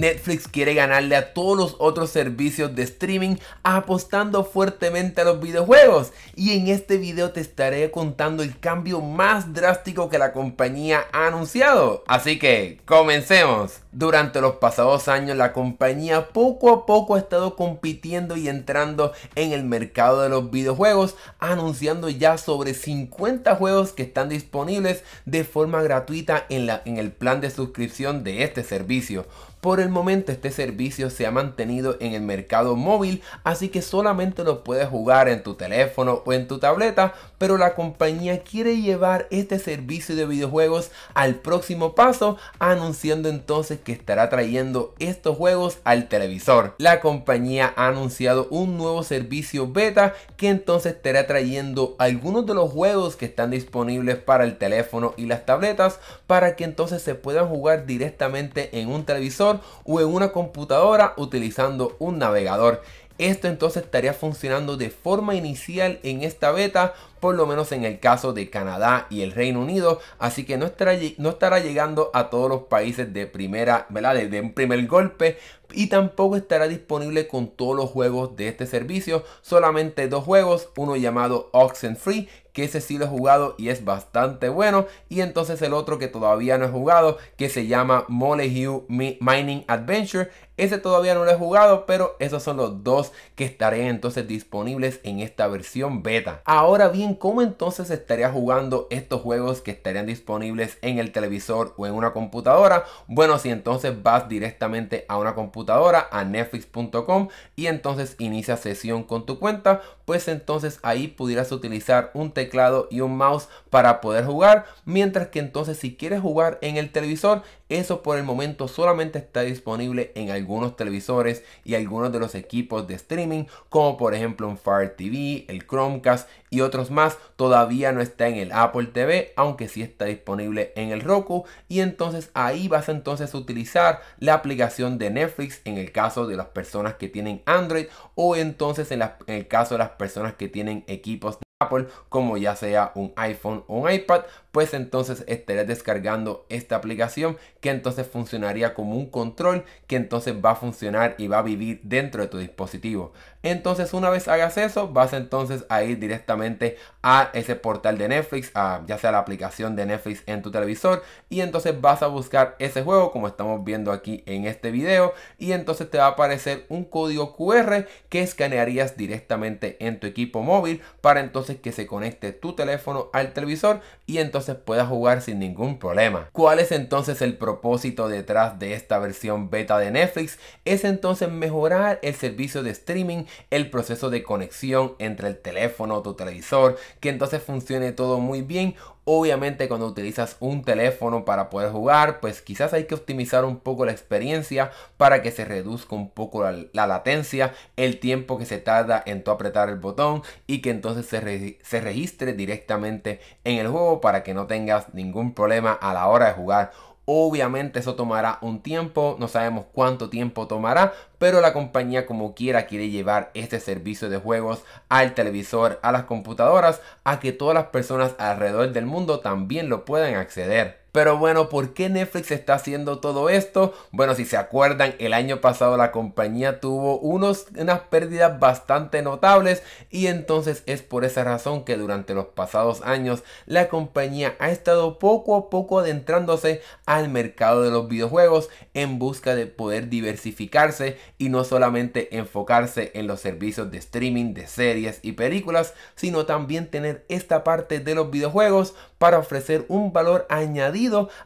Netflix quiere ganarle a todos los otros servicios de streaming apostando fuertemente a los videojuegos. Y en este video te estaré contando el cambio más drástico que la compañía ha anunciado. Así que, comencemos. Durante los pasados años la compañía poco a poco ha estado compitiendo y entrando en el mercado de los videojuegos, anunciando ya sobre 50 juegos que están disponibles de forma gratuita en, la, en el plan de suscripción de este servicio. Por el momento este servicio se ha mantenido en el mercado móvil, así que solamente lo puedes jugar en tu teléfono o en tu tableta, pero la compañía quiere llevar este servicio de videojuegos al próximo paso, anunciando entonces que estará trayendo estos juegos al televisor. La compañía ha anunciado un nuevo servicio beta que entonces estará trayendo algunos de los juegos que están disponibles para el teléfono y las tabletas para que entonces se puedan jugar directamente en un televisor o en una computadora utilizando un navegador. Esto entonces estaría funcionando de forma inicial en esta beta por lo menos en el caso de Canadá y el Reino Unido, así que no estará, no estará llegando a todos los países de primera, ¿verdad? De, un primer golpe, y tampoco estará disponible con todos los juegos de este servicio, solamente dos juegos, uno llamado Oxen Free, que ese sí lo he jugado y es bastante bueno, y entonces el otro que todavía no he jugado, que se llama Molehue Mining Adventure, ese todavía no lo he jugado, pero esos son los dos que estarán entonces disponibles en esta versión beta. Ahora bien, ¿cómo entonces estaría jugando estos juegos que estarían disponibles en el televisor o en una computadora? Bueno, si entonces vas directamente a una computadora, a netflix.com y entonces inicia sesión con tu cuenta, pues entonces ahí pudieras utilizar un teclado y un mouse para poder jugar, mientras que entonces si quieres jugar en el televisor, eso por el momento solamente está disponible en algunos televisores y algunos de los equipos de streaming, como por ejemplo en Fire TV, el Chromecast y otros más. Todavía no está en el Apple TV, aunque sí está disponible en el Roku. Y entonces ahí vas a entonces a utilizar la aplicación de Netflix en el caso de las personas que tienen Android o entonces en, en el caso de las personas que tienen equipos Apple, como ya sea un iPhone o un iPad, pues entonces estaré descargando esta aplicación que entonces funcionaría como un control que entonces va a funcionar y va a vivir dentro de tu dispositivo. Entonces una vez hagas eso, vas entonces a ir directamente a ese portal de Netflix, ya sea la aplicación de Netflix en tu televisor. Y entonces vas a buscar ese juego como estamos viendo aquí en este video. Y entonces te va a aparecer un código QR que escanearías directamente en tu equipo móvil para entonces que se conecte tu teléfono al televisor y entonces puedas jugar sin ningún problema. ¿Cuál es entonces el propósito detrás de esta versión beta de Netflix? Es entonces mejorar el servicio de streaming el proceso de conexión entre el teléfono, tu televisor, que entonces funcione todo muy bien. Obviamente cuando utilizas un teléfono para poder jugar, pues quizás hay que optimizar un poco la experiencia para que se reduzca un poco la, latencia, el tiempo que se tarda en tu apretar el botón y que entonces se, se registre directamente en el juego para que no tengas ningún problema a la hora de jugar Obviamente eso tomará un tiempo, no sabemos cuánto tiempo tomará, pero la compañía como quiera quiere llevar este servicio de juegos al televisor, a las computadoras, a que todas las personas alrededor del mundo también lo puedan acceder. Pero bueno, ¿por qué Netflix está haciendo todo esto? Bueno, si se acuerdan, el año pasado la compañía tuvo unos, unas pérdidas bastante notables y entonces es por esa razón que durante los pasados años la compañía ha estado poco a poco adentrándose al mercado de los videojuegos en busca de poder diversificarse y no solamente enfocarse en los servicios de streaming de series y películas, sino también tener esta parte de los videojuegos para ofrecer un valor añadido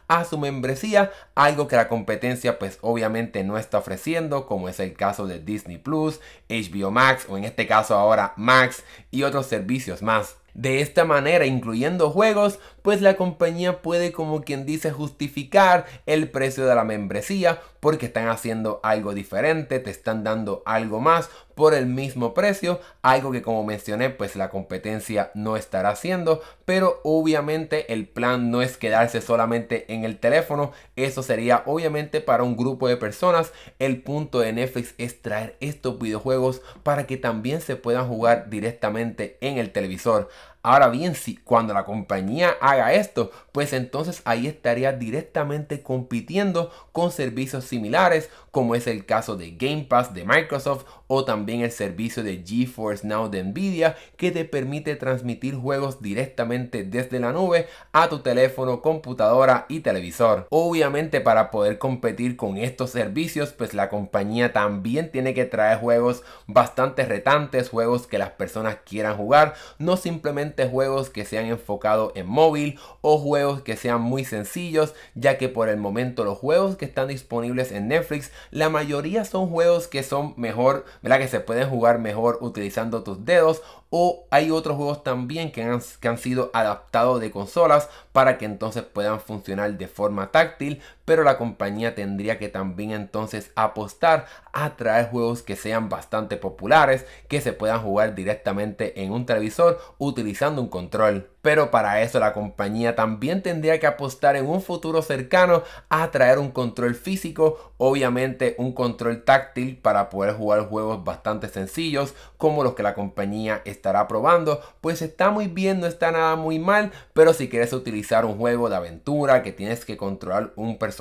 a su membresía, algo que la competencia pues obviamente no está ofreciendo, como es el caso de Disney Plus, HBO Max o en este caso ahora Max y otros servicios más. De esta manera, incluyendo juegos, pues la compañía puede como quien dice justificar el precio de la membresía porque están haciendo algo diferente, te están dando algo más por el mismo precio, algo que como mencioné pues la competencia no estará haciendo, pero obviamente el plan no es quedarse solamente en el teléfono, eso sería obviamente para un grupo de personas, el punto de Netflix es traer estos videojuegos para que también se puedan jugar directamente en el televisor. Ahora bien, si cuando la compañía haga esto, pues entonces ahí estaría directamente compitiendo con servicios similares como es el caso de Game Pass de Microsoft o también el servicio de GeForce Now de Nvidia que te permite transmitir juegos directamente desde la nube a tu teléfono, computadora y televisor. Obviamente para poder competir con estos servicios pues la compañía también tiene que traer juegos bastante retantes, juegos que las personas quieran jugar, no simplemente juegos que sean enfocados en móvil o juegos que sean muy sencillos ya que por el momento los juegos que están disponibles en Netflix la mayoría son juegos que son mejor, ¿verdad? Que se pueden jugar mejor utilizando tus dedos o hay otros juegos también que han, que han, sido adaptados de consolas para que entonces puedan funcionar de forma táctil, pero la compañía tendría que también entonces apostar a traer juegos que sean bastante populares, que se puedan jugar directamente en un televisor utilizando un control. Pero para eso la compañía también tendría que apostar en un futuro cercano a traer un control físico, obviamente un control táctil para poder jugar juegos bastante sencillos como los que la compañía estará probando, pues está muy bien, no está nada muy mal, pero si quieres utilizar un juego de aventura que tienes que controlar un personaje,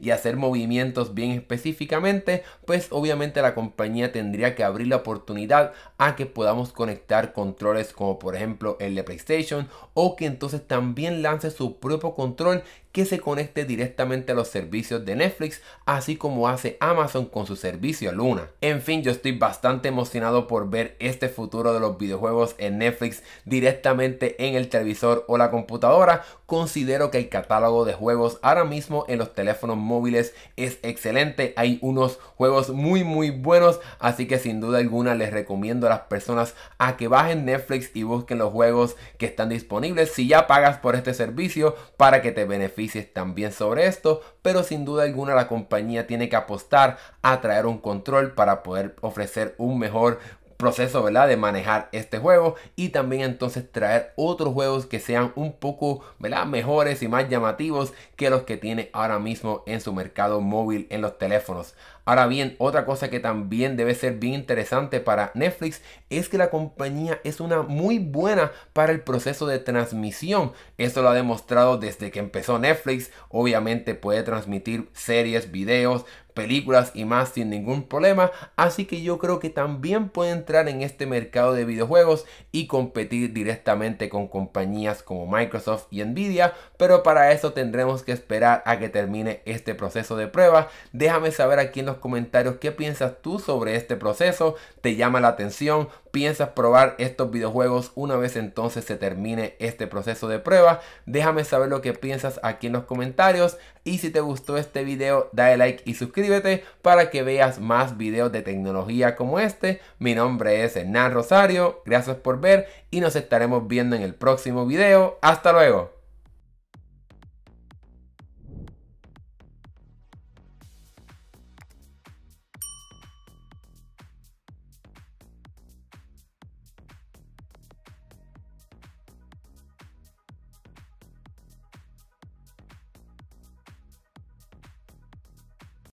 y hacer movimientos bien específicamente, pues obviamente la compañía tendría que abrir la oportunidad a que podamos conectar controles como por ejemplo el de PlayStation o que entonces también lance su propio control que se conecte directamente a los servicios de Netflix, así como hace Amazon con su servicio Luna. En fin, yo estoy bastante emocionado por ver este futuro de los videojuegos en Netflix directamente en el televisor o la computadora. Considero que el catálogo de juegos ahora mismo en los teléfonos móviles es excelente. Hay unos juegos muy muy buenos, así que sin duda alguna les recomiendo a las personas a que bajen Netflix y busquen los juegos que están disponibles si ya pagas por este servicio para que te beneficie también sobre esto, pero sin duda alguna la compañía tiene que apostar a traer un control para poder ofrecer un mejor proceso, ¿verdad? De manejar este juego y también entonces traer otros juegos que sean un poco, ¿verdad? Mejores y más llamativos que los que tiene ahora mismo en su mercado móvil en los teléfonos. Ahora bien, otra cosa que también debe ser bien interesante para Netflix es que la compañía es una muy buena para el proceso de transmisión. esto lo ha demostrado desde que empezó Netflix. Obviamente puede transmitir series, videos, películas y más sin ningún problema. Así que yo creo que también puede entrar en este mercado de videojuegos y competir directamente con compañías como Microsoft y Nvidia. Pero para eso tendremos que esperar a que termine este proceso de prueba. Déjame saber aquí en los comentarios qué piensas tú sobre este proceso. ¿Te llama la atención? piensas probar estos videojuegos una vez entonces se termine este proceso de prueba. Déjame saber lo que piensas aquí en los comentarios y si te gustó este video dale like y suscríbete para que veas más videos de tecnología como este. Mi nombre es Hernán Rosario, gracias por ver y nos estaremos viendo en el próximo video. Hasta luego.